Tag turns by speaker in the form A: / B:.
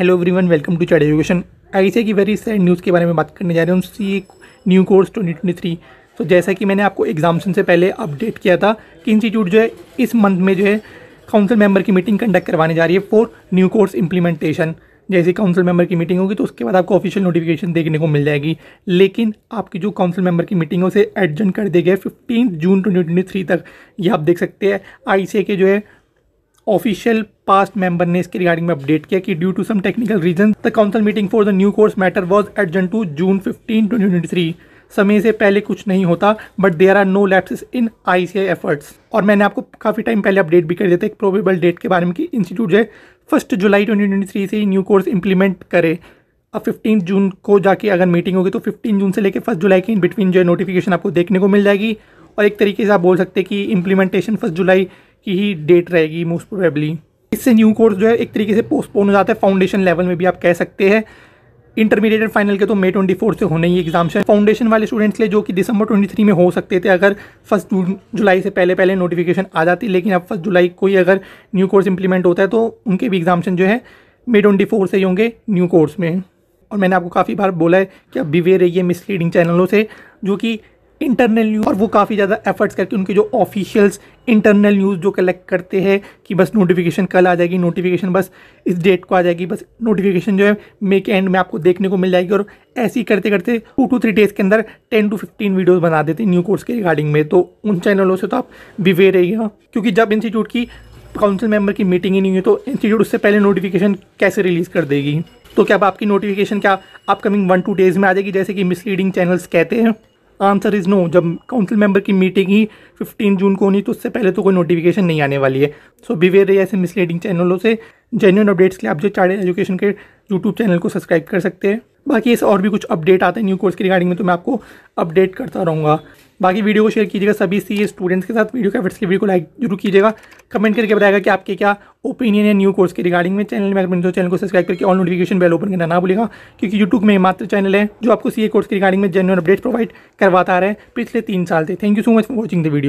A: Hello everyone welcome to child education ICI की very sad news के बारे में बात करने जा रहे हैं C new course twenty twenty three तो जैसा कि मैंने आपको एग्जामेशन से पहले अपडेट किया था कि इंस्टीट्यूट जो है इस मंथ में जो है काउंसिल मेंबर की मीटिंग कंडक्ट करवाने जा रही है फॉर न्यू कोर्स इंप्लीमेंटेशन जैसे काउंसिल मेंबर की मीटिंग होगी तो उसके बाद आपको ऑफिशियल नोटिफिकेशन देखने को मिल जाएगी लेकिन आपकी जो काउंसिल मेंबर की मीटिंग है उसे एडजन कर दिया गया है fifteen June twenty twenty three तक ये आप देख सकते हैं आई के जो है ऑफिशियल पास्ट मेंबर ने इसके रिगार्डिंग में अपडेट किया कि due to some technical reason the council meeting for the new course matter was adjourned to June fifteen twenty twenty three समय से पहले कुछ नहीं होता but there are no lapses in I C I efforts और मैंने आपको काफ़ी टाइम पहले अपडेट भी कर दिया था एक प्रोबेबल डेट के बारे में कि इंस्टीट्यूट जो है first July twenty twenty three से ही न्यू कोर्स इंप्लीमेंट करे अब फिफ्टीन जून को जाके अगर मीटिंग होगी तो फिफ्टीन जून से लेकर फर्स्ट जुलाई की इन बिटवीन जो है नोटिफिकेशन आपको देखने को मिल जाएगी और एक तरीके से आप बोल सकते हैं कि इंप्लीमेंटेशन फर्स्ट जुलाई की ही डेट रहेगी मोस्ट प्रोबेबली इससे न्यू कोर्स जो है एक तरीके से पोस्टपोन हो जाता है फाउंडेशन लेवल में भी आप कह सकते हैं इंटरमीडिएट एंड फाइनल के तो मई ट्वेंटी फोर से होने ही एग्जाम्स फाउंडेशन वाले स्टूडेंट्स के लिए जो कि दिसंबर ट्वेंटी थ्री में हो सकते थे अगर फर्स्ट जून जुलाई से पहले पहले नोटिफिकेशन आ जाती लेकिन अब फर्स्ट जुलाई को ही अगर न्यू कोर्स इंप्लीमेंट होता है तो उनके भी एग्जामेशन जो है मई ट्वेंटी फोर से ही होंगे न्यू कोर्स में और मैंने आपको काफ़ी बार बोला है कि अब बिवेयर रहिए मिसलीडिंग चैनलों से जो कि इंटरनल न्यूज़ और वो काफ़ी ज़्यादा एफर्ट्स करके उनके जो ऑफिशियल्स इंटरनल न्यूज़ जो कलेक्ट करते हैं कि बस नोटिफिकेशन कल आ जाएगी नोटिफिकेशन बस इस डेट को आ जाएगी बस नोटिफिकेशन जो है मे के एंड में आपको देखने को मिल जाएगी और ऐसी करते करते टू टू थ्री डेज़ के अंदर टेन टू फिफ्टीन वीडियोज़ बना देते हैं न्यू कोर्स के रिगार्डिंग में तो उन चैनलों से तो आप विवे रहिएगा हाँ। क्योंकि जब इंस्टीट्यूट की काउंसिल मेंबर की मीटिंग ही नहीं हुई तो इंस्टीट्यूट उससे पहले नोटिफिकेशन कैसे रिलीज़ कर देगी तो क्या अब आपकी नोटिफिकेशन क्या अपकमिंग वन टू डेज़ में आ जाएगी जैसे कि मिसलीडिंग चैनल्स कहते हैं आंसर इज़ नो जब काउंसिल मेंबर की मीटिंग ही 15 जून को होनी तो उससे पहले तो कोई नोटिफिकेशन नहीं आने वाली है सो बिवेयर ऐसे मिसलीडिंग चैनलों से जेन्यून अपडेट्स के लिए आप जो चाइल्ड एजुकेशन के यूट्यूब चैनल को सब्सक्राइब कर सकते हैं बाकी इस और भी कुछ अपडेट आते हैं न्यू कोर्स के रिगार्डिंग में तो मैं आपको अपडेट करता रहूँगा बाकी वीडियो को शेयर कीजिएगा सभी सी स्टूडेंट्स के साथ वीडियो का फिर से वीडियो को लाइक जरूर कीजिएगा कमेंट करके बताएगा कि आपके क्या ओपिनियन है न्यू कोर्स के रिगार्डिंग में चैनल में अगर चैनल को सब्सक्राइब करके ऑल नोटिफिकेशन बेल ओपन करना ना भूलेगा क्योंकि यूट्यूब में मात्र चैनल है जो आपको सी कोर्स के रिगार्डिंग में जेन्यून अपडेट प्रोवाइड करवाता रहे पिछले तीन साल से thank you so much for watching the video